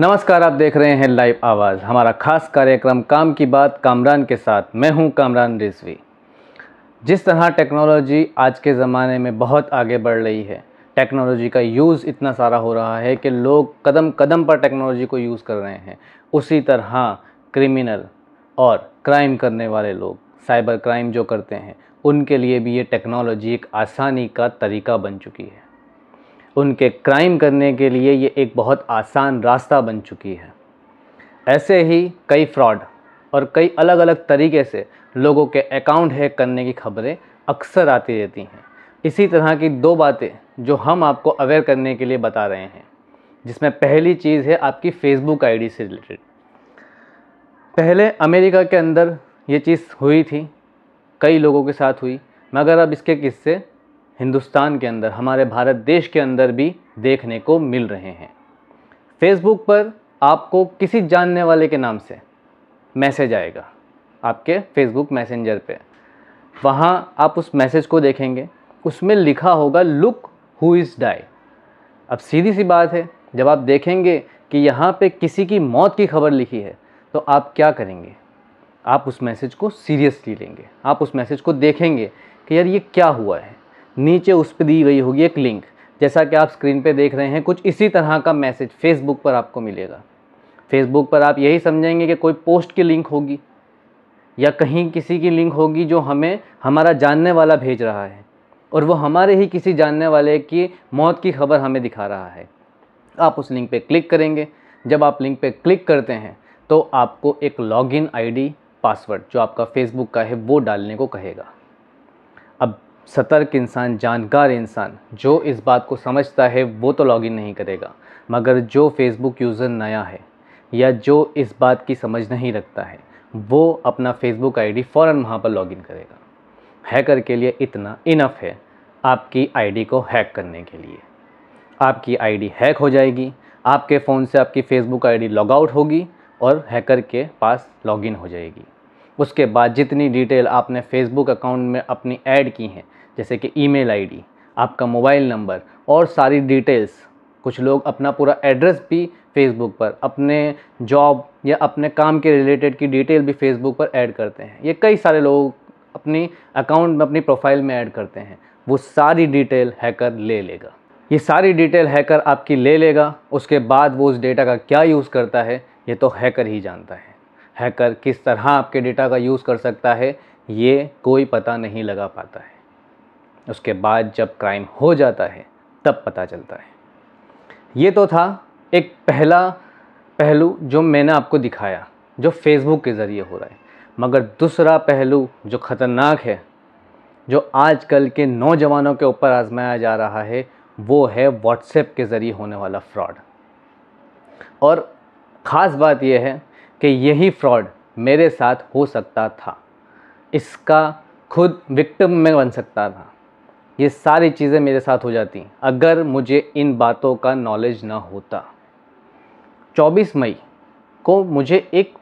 नमस्कार आप देख रहे हैं लाइव आवाज़ हमारा खास कार्यक्रम काम की बात कामरान के साथ मैं हूं कामरान रिजवी जिस तरह टेक्नोलॉजी आज के ज़माने में बहुत आगे बढ़ रही है टेक्नोलॉजी का यूज़ इतना सारा हो रहा है कि लोग कदम कदम पर टेक्नोलॉजी को यूज़ कर रहे हैं उसी तरह क्रिमिनल और क्राइम करने वाले लोग साइबर क्राइम जो करते हैं उनके लिए भी ये टेक्नोलॉजी एक आसानी का तरीका बन चुकी है उनके क्राइम करने के लिए ये एक बहुत आसान रास्ता बन चुकी है ऐसे ही कई फ्रॉड और कई अलग अलग तरीके से लोगों के अकाउंट हैक करने की खबरें अक्सर आती रहती हैं इसी तरह की दो बातें जो हम आपको अवेयर करने के लिए बता रहे हैं जिसमें पहली चीज़ है आपकी फ़ेसबुक आईडी से रिलेटेड पहले अमेरिका के अंदर ये चीज़ हुई थी कई लोगों के साथ हुई मगर अब इसके किस्से हिंदुस्तान के अंदर हमारे भारत देश के अंदर भी देखने को मिल रहे हैं फेसबुक पर आपको किसी जानने वाले के नाम से मैसेज आएगा आपके फेसबुक मैसेंजर पे वहाँ आप उस मैसेज को देखेंगे उसमें लिखा होगा लुक हु इज़ डाई अब सीधी सी बात है जब आप देखेंगे कि यहाँ पे किसी की मौत की खबर लिखी है तो आप क्या करेंगे आप उस मैसेज को सीरियसली लेंगे आप उस मैसेज को देखेंगे कि यार ये क्या हुआ है नीचे उस पर दी गई होगी एक लिंक जैसा कि आप स्क्रीन पे देख रहे हैं कुछ इसी तरह का मैसेज फेसबुक पर आपको मिलेगा फेसबुक पर आप यही समझेंगे कि कोई पोस्ट की लिंक होगी या कहीं किसी की लिंक होगी जो हमें हमारा जानने वाला भेज रहा है और वो हमारे ही किसी जानने वाले की मौत की खबर हमें दिखा रहा है आप उस लिंक पे क्लिक करेंगे जब आप लिंक पे क्लिक करते हैं तो आपको एक लॉगिन आईडी पासवर्ड जो आपका फेसबुक का है वो डालने को कहेगा सतर्क इंसान जानकार इंसान जो इस बात को समझता है वो तो लॉगिन नहीं करेगा मगर जो फेसबुक यूज़र नया है या जो इस बात की समझ नहीं रखता है वो अपना फेसबुक आईडी फ़ौरन वहाँ पर लॉगिन करेगा हैकर के लिए इतना इनफ है आपकी आईडी को हैक करने के लिए आपकी आईडी हैक हो जाएगी आपके फ़ोन से आपकी फेसबुक आईडी लॉग आउट होगी और हैकर के पास लॉगिन हो जाएगी उसके बाद जितनी डिटेल आपने फेसबुक अकाउंट में अपनी ऐड की हैं जैसे कि ईमेल आईडी, आपका मोबाइल नंबर और सारी डिटेल्स कुछ लोग अपना पूरा एड्रेस भी फेसबुक पर अपने जॉब या अपने काम के रिलेटेड की डिटेल भी फेसबुक पर ऐड करते हैं ये कई सारे लोग अपनी अकाउंट में अपनी प्रोफाइल में ऐड करते हैं वो सारी डिटेल हैकर ले लेगा ये सारी डिटेल हैकर आपकी ले लेगा उसके बाद वो उस डेटा का क्या यूज़ करता है ये तो हैकर ही जानता है हैकर किस तरह आपके डेटा का यूज़ कर सकता है ये कोई पता नहीं लगा पाता है उसके बाद जब क्राइम हो जाता है तब पता चलता है ये तो था एक पहला पहलू जो मैंने आपको दिखाया जो फेसबुक के ज़रिए हो रहा है मगर दूसरा पहलू जो ख़तरनाक है जो आजकल के नौजवानों के ऊपर आजमाया जा रहा है वो है व्हाट्सएप के ज़रिए होने वाला फ्रॉड और ख़ास बात यह है कि यही फ्रॉड मेरे साथ हो सकता था इसका खुद विक्टिम में बन सकता था ये सारी चीज़ें मेरे साथ हो जाती अगर मुझे इन बातों का नॉलेज ना होता 24 मई को मुझे एक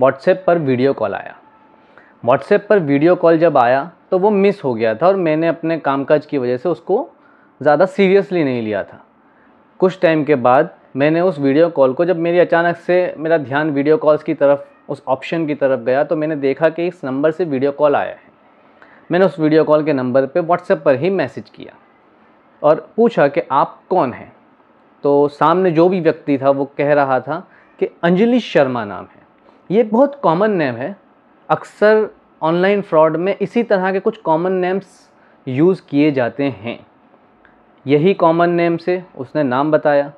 व्हाट्सएप पर वीडियो कॉल आया व्हाट्सएप पर वीडियो कॉल जब आया तो वो मिस हो गया था और मैंने अपने कामकाज की वजह से उसको ज़्यादा सीरियसली नहीं लिया था कुछ टाइम के बाद मैंने उस वीडियो कॉल को जब मेरी अचानक से मेरा ध्यान वीडियो कॉल्स की तरफ उस ऑप्शन की तरफ गया तो मैंने देखा कि इस नंबर से वीडियो कॉल आया है मैंने उस वीडियो कॉल के नंबर पे व्हाट्सएप पर ही मैसेज किया और पूछा कि आप कौन हैं तो सामने जो भी व्यक्ति था वो कह रहा था कि अंजलि शर्मा नाम है ये बहुत कॉमन नेम है अक्सर ऑनलाइन फ्रॉड में इसी तरह के कुछ कॉमन नेम्स यूज़ किए जाते हैं यही कॉमन नेम से उसने नाम बताया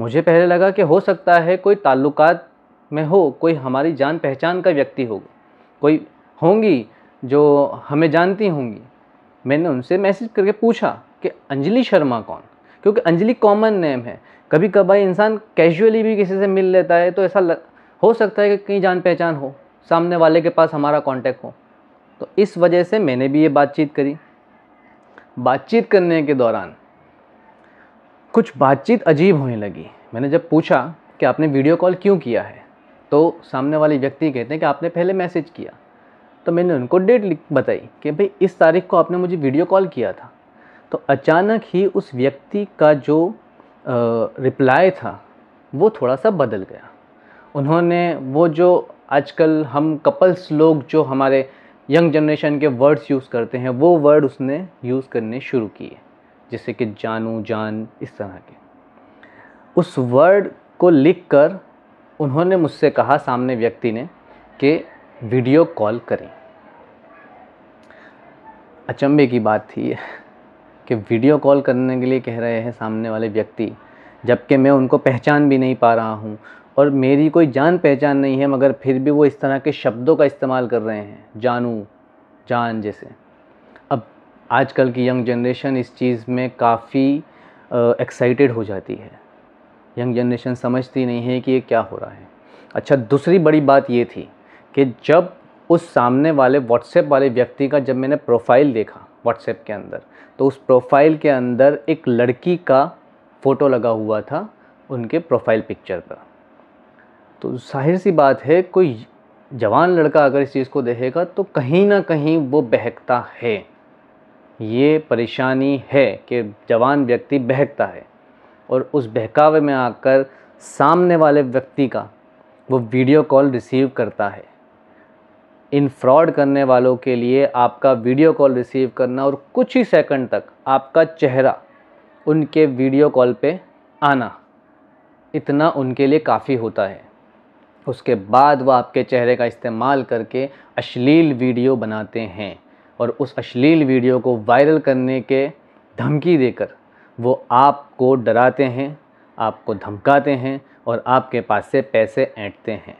मुझे पहले लगा कि हो सकता है कोई ताल्लुकात में हो कोई हमारी जान पहचान का व्यक्ति हो कोई होंगी जो हमें जानती होंगी मैंने उनसे मैसेज करके पूछा कि अंजलि शर्मा कौन क्योंकि अंजलि कॉमन नेम है कभी कभार इंसान कैजुअली भी किसी से मिल लेता है तो ऐसा लग, हो सकता है कि कहीं जान पहचान हो सामने वाले के पास हमारा कांटेक्ट हो तो इस वजह से मैंने भी ये बातचीत करी बातचीत करने के दौरान कुछ बातचीत अजीब होने लगी मैंने जब पूछा कि आपने वीडियो कॉल क्यों किया है तो सामने वाले व्यक्ति कहते हैं कि आपने पहले मैसेज किया तो मैंने उनको डेट बताई कि भाई इस तारीख को आपने मुझे वीडियो कॉल किया था तो अचानक ही उस व्यक्ति का जो रिप्लाई था वो थोड़ा सा बदल गया उन्होंने वो जो आजकल हम कपल्स लोग जो हमारे यंग जनरेशन के वर्ड्स यूज़ करते हैं वो वर्ड उसने यूज़ करने शुरू किए जैसे कि जानू जान इस तरह के उस वर्ड को लिखकर उन्होंने मुझसे कहा सामने व्यक्ति ने कि वीडियो कॉल करें अचंभे की बात थी कि वीडियो कॉल करने के लिए कह रहे हैं सामने वाले व्यक्ति जबकि मैं उनको पहचान भी नहीं पा रहा हूँ और मेरी कोई जान पहचान नहीं है मगर फिर भी वो इस तरह के शब्दों का इस्तेमाल कर रहे हैं जानू जान जैसे आजकल की यंग जनरेशन इस चीज़ में काफ़ी एक्साइटेड हो जाती है यंग जनरेशन समझती नहीं है कि ये क्या हो रहा है अच्छा दूसरी बड़ी बात ये थी कि जब उस सामने वाले व्हाट्सएप वाले व्यक्ति का जब मैंने प्रोफाइल देखा व्हाट्सएप के अंदर तो उस प्रोफाइल के अंदर एक लड़की का फ़ोटो लगा हुआ था उनके प्रोफाइल पिक्चर पर तो जाहिर सी बात है कोई जवान लड़का अगर इस चीज़ को देखेगा तो कहीं ना कहीं वो बहकता है ये परेशानी है कि जवान व्यक्ति बहकता है और उस बहकावे में आकर सामने वाले व्यक्ति का वो वीडियो कॉल रिसीव करता है इन फ्रॉड करने वालों के लिए आपका वीडियो कॉल रिसीव करना और कुछ ही सेकंड तक आपका चेहरा उनके वीडियो कॉल पे आना इतना उनके लिए काफ़ी होता है उसके बाद वह आपके चेहरे का इस्तेमाल करके अश्लील वीडियो बनाते हैं और उस अश्लील वीडियो को वायरल करने के धमकी देकर वो आपको डराते हैं आपको धमकाते हैं और आपके पास से पैसे ऐंठते हैं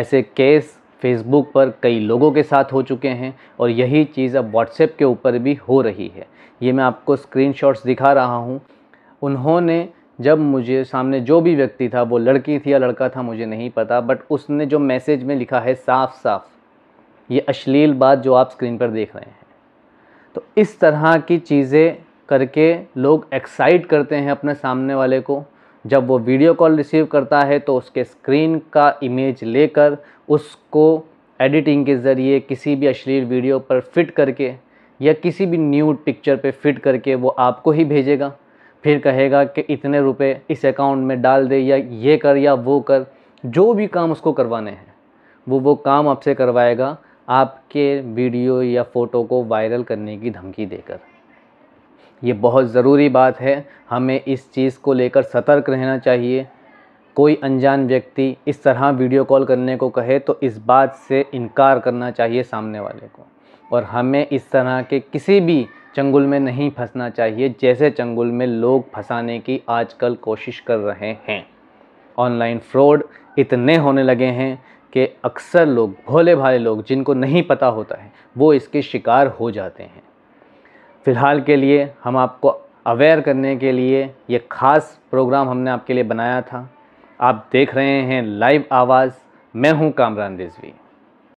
ऐसे केस फेसबुक पर कई लोगों के साथ हो चुके हैं और यही चीज़ अब व्हाट्सएप के ऊपर भी हो रही है ये मैं आपको स्क्रीनशॉट्स दिखा रहा हूँ उन्होंने जब मुझे सामने जो भी व्यक्ति था वो लड़की थी या लड़का था मुझे नहीं पता बट उसने जो मैसेज में लिखा है साफ साफ ये अश्लील बात जो आप स्क्रीन पर देख रहे हैं तो इस तरह की चीज़ें करके लोग एक्साइट करते हैं अपने सामने वाले को जब वो वीडियो कॉल रिसीव करता है तो उसके स्क्रीन का इमेज लेकर उसको एडिटिंग के ज़रिए किसी भी अश्लील वीडियो पर फिट करके या किसी भी न्यूड पिक्चर पे फिट करके वो आपको ही भेजेगा फिर कहेगा कि इतने रुपए इस अकाउंट में डाल दे या ये कर या वो कर जो भी काम उसको करवाने हैं वो वो काम आपसे करवाएगा आपके वीडियो या फ़ोटो को वायरल करने की धमकी देकर ये बहुत ज़रूरी बात है हमें इस चीज़ को लेकर सतर्क रहना चाहिए कोई अनजान व्यक्ति इस तरह वीडियो कॉल करने को कहे तो इस बात से इनकार करना चाहिए सामने वाले को और हमें इस तरह के किसी भी चंगुल में नहीं फंसना चाहिए जैसे चंगुल में लोग फंसाने की आजकल कोशिश कर रहे हैं ऑनलाइन फ्रॉड इतने होने लगे हैं कि अक्सर लोग भोले भाले लोग जिनको नहीं पता होता है वो इसके शिकार हो जाते हैं फ़िलहाल के लिए हम आपको अवेयर करने के लिए ये ख़ास प्रोग्राम हमने आपके लिए बनाया था आप देख रहे हैं लाइव आवाज़ मैं हूँ कामरान रिजवी